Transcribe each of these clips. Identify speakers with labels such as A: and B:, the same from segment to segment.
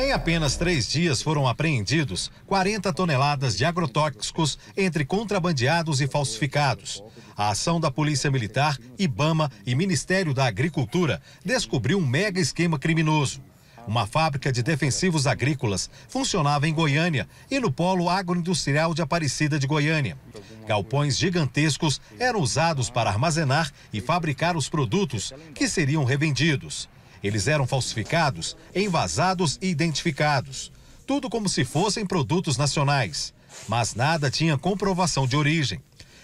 A: Em apenas três dias foram apreendidos 40 toneladas de agrotóxicos entre contrabandeados e falsificados. A ação da Polícia Militar, IBAMA e Ministério da Agricultura descobriu um mega esquema criminoso. Uma fábrica de defensivos agrícolas funcionava em Goiânia e no polo agroindustrial de Aparecida de Goiânia. Galpões gigantescos eram usados para armazenar e fabricar os produtos que seriam revendidos. Eles eram falsificados, envasados e identificados. Tudo como se fossem produtos nacionais. Mas nada tinha comprovação de origem.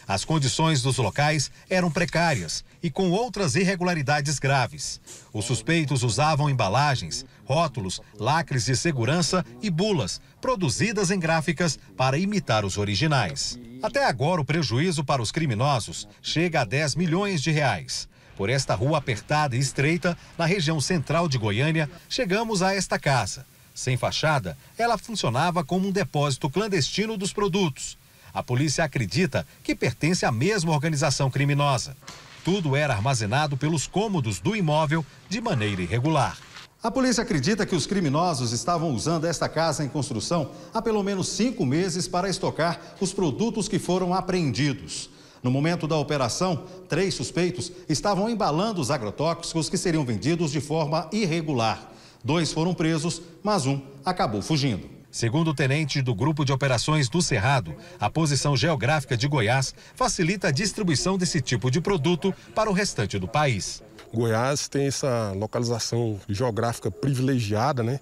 A: As condições dos locais eram precárias e com outras irregularidades graves. Os suspeitos usavam embalagens, rótulos, lacres de segurança e bulas produzidas em gráficas para imitar os originais. Até agora, o prejuízo para os criminosos chega a 10 milhões de reais. Por esta rua apertada e estreita, na região central de Goiânia, chegamos a esta casa. Sem fachada, ela funcionava como um depósito clandestino dos produtos. A polícia acredita que pertence à mesma organização criminosa. Tudo era armazenado pelos cômodos do imóvel de maneira irregular. A polícia acredita que os criminosos estavam usando esta casa em construção há pelo menos cinco meses para estocar os produtos que foram apreendidos. No momento da operação, três suspeitos estavam embalando os agrotóxicos que seriam vendidos de forma irregular. Dois foram presos, mas um acabou fugindo. Segundo o tenente do Grupo de Operações do Cerrado, a posição geográfica de Goiás facilita a distribuição desse tipo de produto para o restante do
B: país. Goiás tem essa localização geográfica privilegiada né,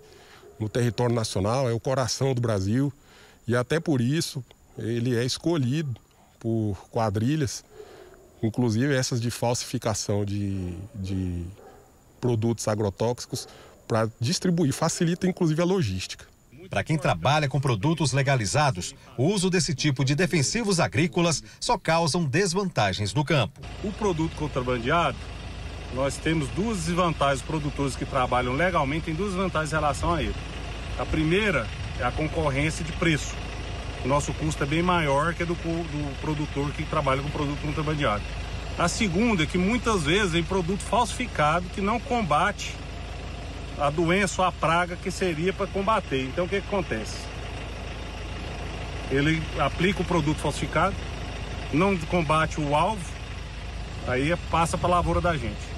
B: no território nacional, é o coração do Brasil e até por isso ele é escolhido por quadrilhas, inclusive essas de falsificação de, de produtos agrotóxicos, para distribuir. Facilita, inclusive, a logística. Para quem trabalha com produtos legalizados, o uso desse tipo de
A: defensivos agrícolas só causam desvantagens no campo.
C: O produto contrabandeado, nós temos duas desvantagens. Os produtores que trabalham legalmente têm duas vantagens em relação a ele. A primeira é a concorrência de preço. O nosso custo é bem maior que é do, do produtor que trabalha com produto contrabandeado. A segunda é que muitas vezes é produto falsificado que não combate a doença ou a praga que seria para combater. Então o que, que acontece? Ele aplica o produto falsificado, não combate o alvo, aí passa para a lavoura da gente.